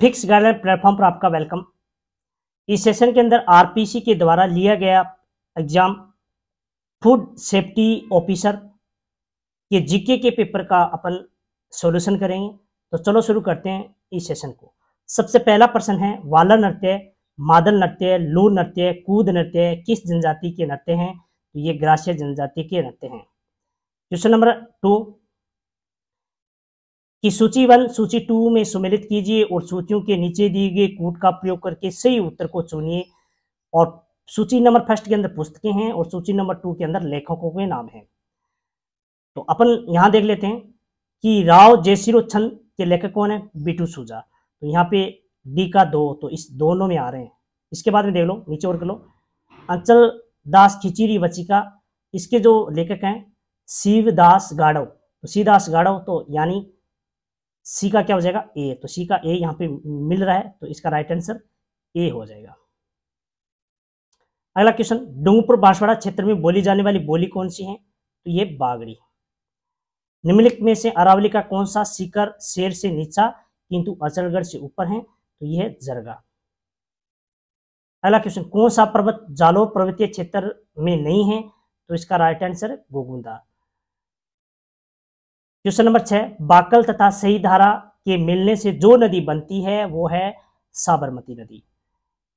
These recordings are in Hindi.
फिक्स गाइडलाइन प्लेटफॉर्म पर आपका वेलकम इस सेशन के अंदर आरपीसी के द्वारा लिया गया एग्जाम फूड सेफ्टी ऑफिसर के जीके के पेपर का अपन सॉल्यूशन करेंगे तो चलो शुरू करते हैं इस सेशन को सबसे पहला प्रश्न है वाला नृत्य मादल नृत्य लू नृत्य कूद नृत्य किस जनजाति के नृत्य हैं तो ये ग्रास्य जनजाति के नृत्य हैं क्वेश्चन नंबर टू कि सूची वन सूची टू में सुमिलित कीजिए और सूचियों के नीचे दिए गए कूट का प्रयोग करके सही उत्तर को चुनिए और सूची नंबर फर्स्ट के अंदर पुस्तकें हैं और सूची नंबर टू के अंदर लेखकों के नाम हैं तो अपन यहां देख लेते हैं कि राव जयसिरो छंद के लेखक कौन है बीटू सूजा तो यहाँ पे डी का दो तो इस दोनों में आ रहे हैं इसके बाद में देख लो नीचे और कर लो अंचल दास खिचिरी वचिका इसके जो लेखक हैं शिवदास गाड़व तो शिवदास गाड़व तो यानी सी का क्या हो जाएगा ए तो सी का ए यहाँ पे मिल रहा है तो इसका राइट आंसर ए हो जाएगा अगला क्वेश्चन डूंगरपुर बांसवाड़ा क्षेत्र में बोली जाने वाली बोली कौन सी है तो ये बागड़ी निम्नलिखित में से अरावली का कौन सा सीकर शेर से नीचा किंतु अचलगढ़ से ऊपर है तो यह है जरगा अगला क्वेश्चन कौन सा पर्वत जालोर पर्वतीय क्षेत्र में नहीं है तो इसका right answer Gogunda question number छह बाकल तथा सही धारा के मिलने से जो नदी बनती है वो है साबरमती नदी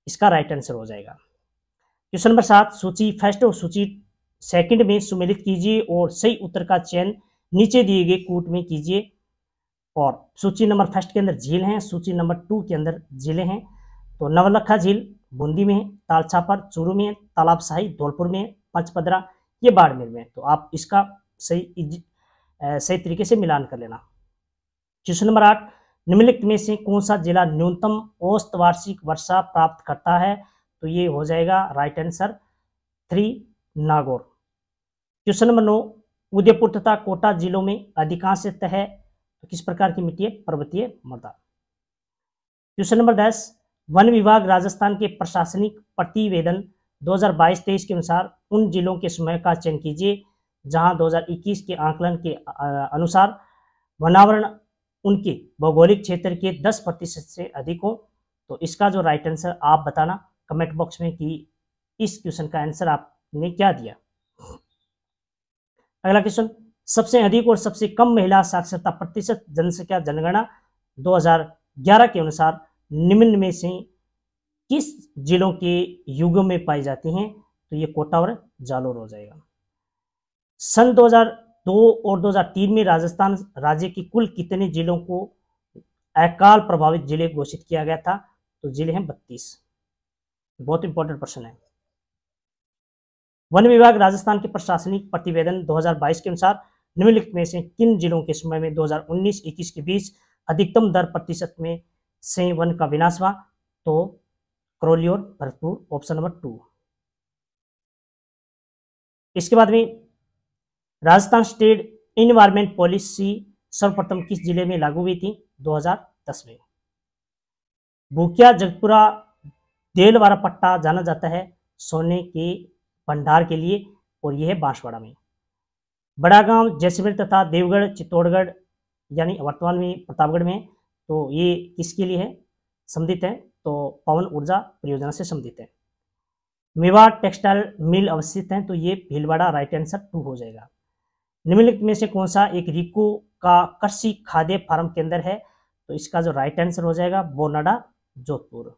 इसका राइट आंसर हो जाएगा क्वेश्चन नंबर सात सूची फर्स्ट और सूची सेकंड में सुमेलित कीजिए और सही उत्तर का चयन नीचे दिए गए कूट में कीजिए और सूची नंबर फर्स्ट के अंदर झील है सूची नंबर टू के अंदर झीले हैं तो नवलखा झील बूंदी में है ताल छापर चूरू में तालाब शाही धौलपुर में पंचपदरा ये बाड़मेर में तो आप इसका सही सही तरीके से मिलान कर लेना क्वेश्चन नंबर आठ निम्नलिखित में से कौन सा जिला न्यूनतम औसत वार्षिक वर्षा प्राप्त करता है तो ये हो जाएगा right answer three Nagaur question number नौ उदयपुर तथा कोटा जिलों में अधिकांश है तो किस प्रकार की मिट्टी है पर्वतीय मृदा क्वेश्चन नंबर दस वन विभाग राजस्थान के प्रशासनिक प्रतिवेदन 2022-23 के अनुसार उन जिलों के समय का चयन कीजिए जहां 2021 के आंकलन के अनुसार वनावरण उनके भौगोलिक क्षेत्र के 10 प्रतिशत से अधिक हो तो इसका जो राइट आंसर आप बताना कमेंट बॉक्स में कि इस क्वेश्चन का आंसर आपने क्या दिया अगला क्वेश्चन सबसे अधिक और सबसे कम महिला साक्षरता प्रतिशत जनसंख्या जनगणना 2011 के अनुसार निम्न में से किस जिलों के युगों में पाई जाती हैं तो ये कोटा और जालोर हो जाएगा सन 2002 और 2003 में राजस्थान राज्य की कुल कितने जिलों को अकाल प्रभावित जिले घोषित किया गया था तो जिले हैं बत्तीस बहुत इंपॉर्टेंट प्रश्न है वन विभाग राजस्थान के प्रशासनिक प्रतिवेदन 2022 के अनुसार निम्नलिखित में से किन जिलों के समय में 2019-21 के बीच अधिकतम दर प्रतिशत में से वन का विनाश हुआ तो करौली और भरतपुर ऑप्शन नंबर टू इसके बाद में राजस्थान स्टेट इन्वायरमेंट पॉलिसी सर्वप्रथम किस जिले में लागू हुई थी 2010 में भूकिया जगतपुरा देलवारा पट्टा जाना जाता है सोने के भंडार के लिए और यह है बांसवाड़ा में बड़ागांव जैसमेर तथा देवगढ़ चित्तौड़गढ़ यानी वर्तमान में प्रतापगढ़ में तो ये किसके लिए है संबंधित है तो पवन ऊर्जा परियोजना से संबंधित है मेवाड़ टेक्सटाइल मिल अवस्थित है तो ये भीलवाड़ा राइट आंसर टू हो जाएगा निम्नलिखित में से कौन सा एक रिको का कृषि खाद्य फार्म के अंदर है तो इसका जो राइट आंसर हो जाएगा बोनाडा जोधपुर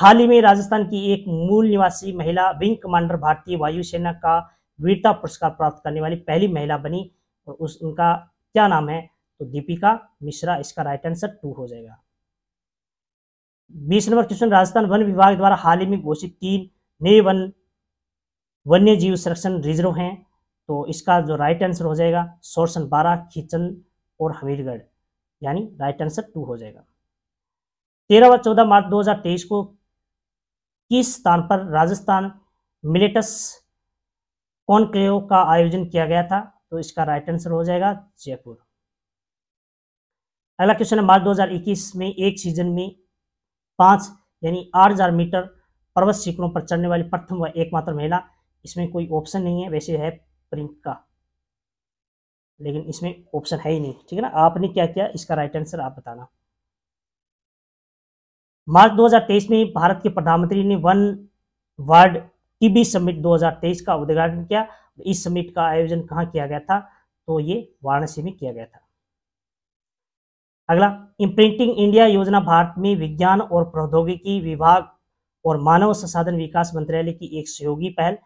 हाल ही में राजस्थान की एक मूल निवासी महिला विंग कमांडर भारतीय वायुसेना का वीरता पुरस्कार प्राप्त करने वाली पहली महिला बनी और उस उनका क्या नाम है तो दीपिका मिश्रा इसका राइट आंसर टू हो जाएगा बीस नंबर क्वेश्चन राजस्थान वन विभाग द्वारा हाल ही में घोषित तीन नए वन वन्य जीव संरक्षण रिजर्व हैं तो इसका जो राइट आंसर हो जाएगा सोरसन बारह खिचल और हमीरगढ़ यानी राइट आंसर टू हो जाएगा तेरह व चौदह मार्च 2023 को किस स्थान पर राजस्थान मिलेटस कॉन्क्लेव का आयोजन किया गया था तो इसका राइट आंसर हो जाएगा जयपुर अगला क्वेश्चन है मार्च 2021 में एक सीजन में पांच यानी आठ हजार मीटर पर्वत शिखरों पर चढ़ने वाली प्रथम व एकमात्र महिला इसमें कोई ऑप्शन नहीं है वैसे है प्रिंट का लेकिन इसमें ऑप्शन है ही नहीं ठीक है ना आपने क्या किया इसका राइट आंसर आप बताना मार्च 2023 में भारत के प्रधानमंत्री ने वन वर्ल्ड टीबी समिट 2023 का उद्घाटन किया इस समिट का आयोजन कहाँ किया गया था तो ये वाराणसी में किया गया था अगला इम्प्रिंटिंग इंडिया योजना भारत में विज्ञान और प्रौद्योगिकी विभाग और मानव संसाधन विकास मंत्रालय की एक सहयोगी पहल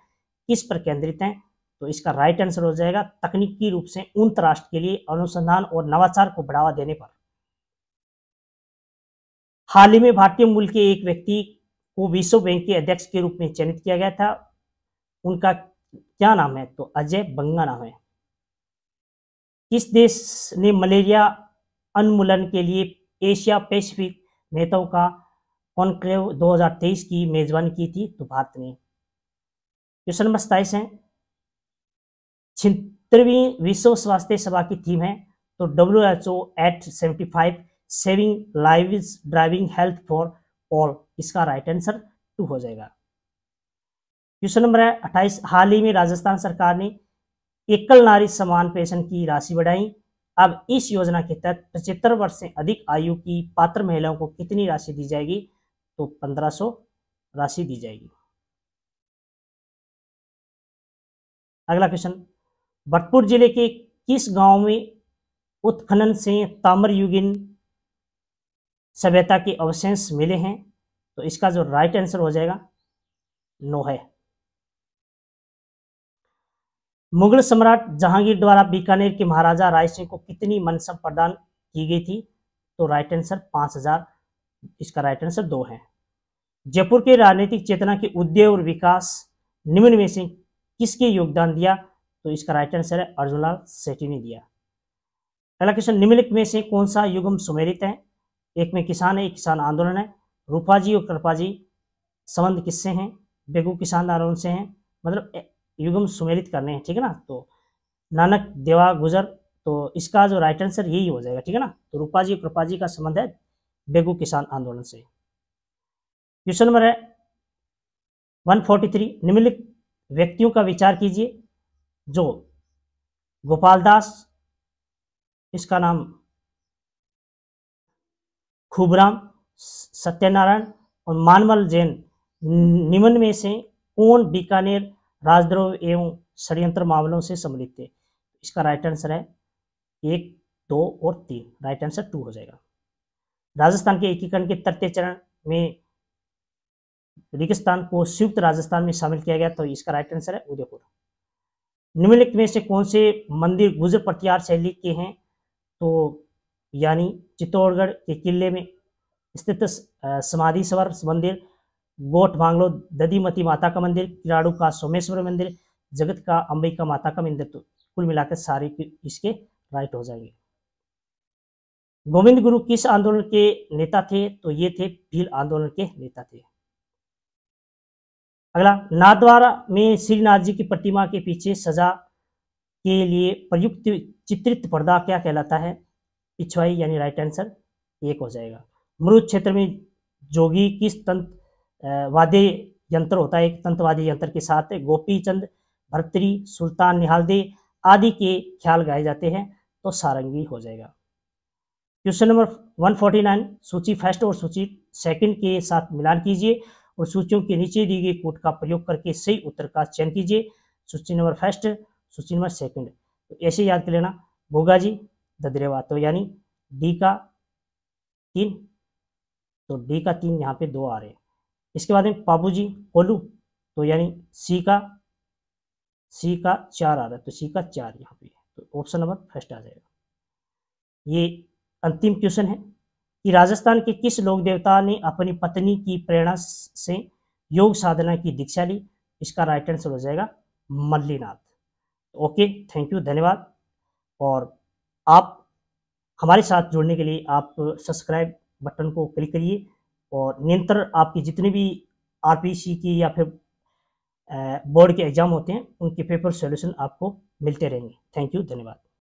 किस पर केंद्रित है तो इसका राइट आंसर हो जाएगा तकनीकी रूप से उन्नत राष्ट्र के लिए अनुसंधान और नवाचार को बढ़ावा देने पर हाल ही में भारतीय मूल के एक व्यक्ति को विश्व बैंक के अध्यक्ष के रूप में चयनित किया गया था उनका क्या नाम है तो अजय बंगा नाम है किस देश ने मलेरिया उन्मूलन के लिए एशिया पैसिफिक नेताओं का कॉन्क्लेव 2023 की मेजबानी की थी तो भारत ने क्वेश्चन नंबर सताइस है छिहत्तरवीं विश्व स्वास्थ्य सभा की थीम है तो W H O at seventy five saving live driving health for all इसका राइट आंसर टू हो जाएगा क्वेश्चन नंबर है अट्ठाईस हाल ही में राजस्थान सरकार ने एकल नारी समान पेंशन की राशि बढ़ाई अब इस योजना के तहत पचहत्तर वर्ष से अधिक आयु की पात्र महिलाओं को कितनी राशि दी जाएगी तो पंद्रह सौ राशि दी जाएगी अगला क्वेश्चन भटपुर जिले के किस गांव में उत्खनन से युगिन सभ्यता के अवशेष मिले हैं तो इसका जो राइट आंसर हो जाएगा नो है मुगल सम्राट जहांगीर द्वारा बीकानेर के महाराजा राय सिंह को कितनी मनसब प्रदान की गई थी तो राइट आंसर पांच हजार इसका राइट आंसर दो है जयपुर के राजनीतिक चेतना के उद्योग और विकास निम्न में से किसके योगदान दिया तो इसका राइट आंसर है अर्जुनलाल सेठी ने दिया अगला क्वेश्चन निम्नलिखित में से कौन सा युगम सुमेरित है एक में किसान है एक किसान आंदोलन है रूपा जी और कृपा जी संबंध किससे हैं बेगू किसान आंदोलन से हैं मतलब युगम सुमेरित करने हैं ठीक है ना तो नानक देवा गुजर तो इसका जो राइट आंसर यही हो जाएगा ठीक है ना तो रूपा जी और जी का संबंध है बेगू किसान आंदोलन से क्वेश्चन नंबर है 143 निम्नलिखित व्यक्तियों का विचार कीजिए जो गोपाल दास इसका नाम खूबराम सत्यनारायण और मानमल जैन निम्न में से कौन बीकानेर राजद्रोह एवं षड्यंत्र मामलों से सम्मिलित थे इसका राइट आंसर है एक दो और तीन राइट आंसर टू हो जाएगा राजस्थान के एकीकरण के तृतीय चरण में रेगिस्तान को संयुक्त राजस्थान में शामिल किया गया तो इसका राइट आंसर है उदयपुर निम्नलिखित में से कौन से मंदिर गुजर प्रतियार शैली के हैं तो यानी चित्तौड़गढ़ के किले में स्थित समाधि स्वर मंदिर गोट बांग्लो दधीमती माता का मंदिर किराड़ू का सोमेश्वर मंदिर जगत का अंबिका माता का मंदिर तो कुल मिलाकर सारे इसके राइट हो जाएंगे गोविंद गुरु किस आंदोलन के नेता थे तो ये थे भील आंदोलन के नेता थे अगला नाथद्वारा में श्रीनाथ जी की प्रतिमा के पीछे सजा के लिए प्रयुक्त चित्रित पर्दा क्या कहलाता है पिछवाई यानी राइट आंसर एक हो जाएगा मृत क्षेत्र में जोगी किस तंत्र वाद्य यंत्र होता है एक तंत्रवादी यंत्र के साथ गोपी चंद भरतरी सुल्तान निहालदे आदि के ख्याल गाए जाते हैं तो सारंगी हो जाएगा क्वेश्चन नंबर 149 सूची फर्स्ट और सूची सेकंड के साथ मिलान कीजिए और सूचियों के नीचे दी गई कोट का प्रयोग करके सही उत्तर का चयन कीजिए सूची नंबर फर्स्ट सूची नंबर सेकंड तो ऐसे याद कर लेना भोगा जी ददरेवा तो यानी डी का तीन तो डी का तीन यहाँ पे दो आ रहे हैं इसके बाद में पाबू जी कोलू तो यानी सी का सी का चार आ रहा है तो सी का चार यहाँ पे तो ऑप्शन नंबर फर्स्ट आ जाएगा ये अंतिम क्वेश्चन है कि राजस्थान के किस लोक देवता ने अपनी पत्नी की प्रेरणा से योग साधना की दीक्षा ली इसका राइट आंसर हो जाएगा मल्लीनाथ ओके थैंक यू धन्यवाद और आप हमारे साथ जुड़ने के लिए आप सब्सक्राइब बटन को क्लिक करिए और निरंतर आपकी जितनी भी आरपीसी की या फिर बोर्ड के एग्ज़ाम होते हैं उनके पेपर सॉल्यूशन आपको मिलते रहेंगे थैंक यू धन्यवाद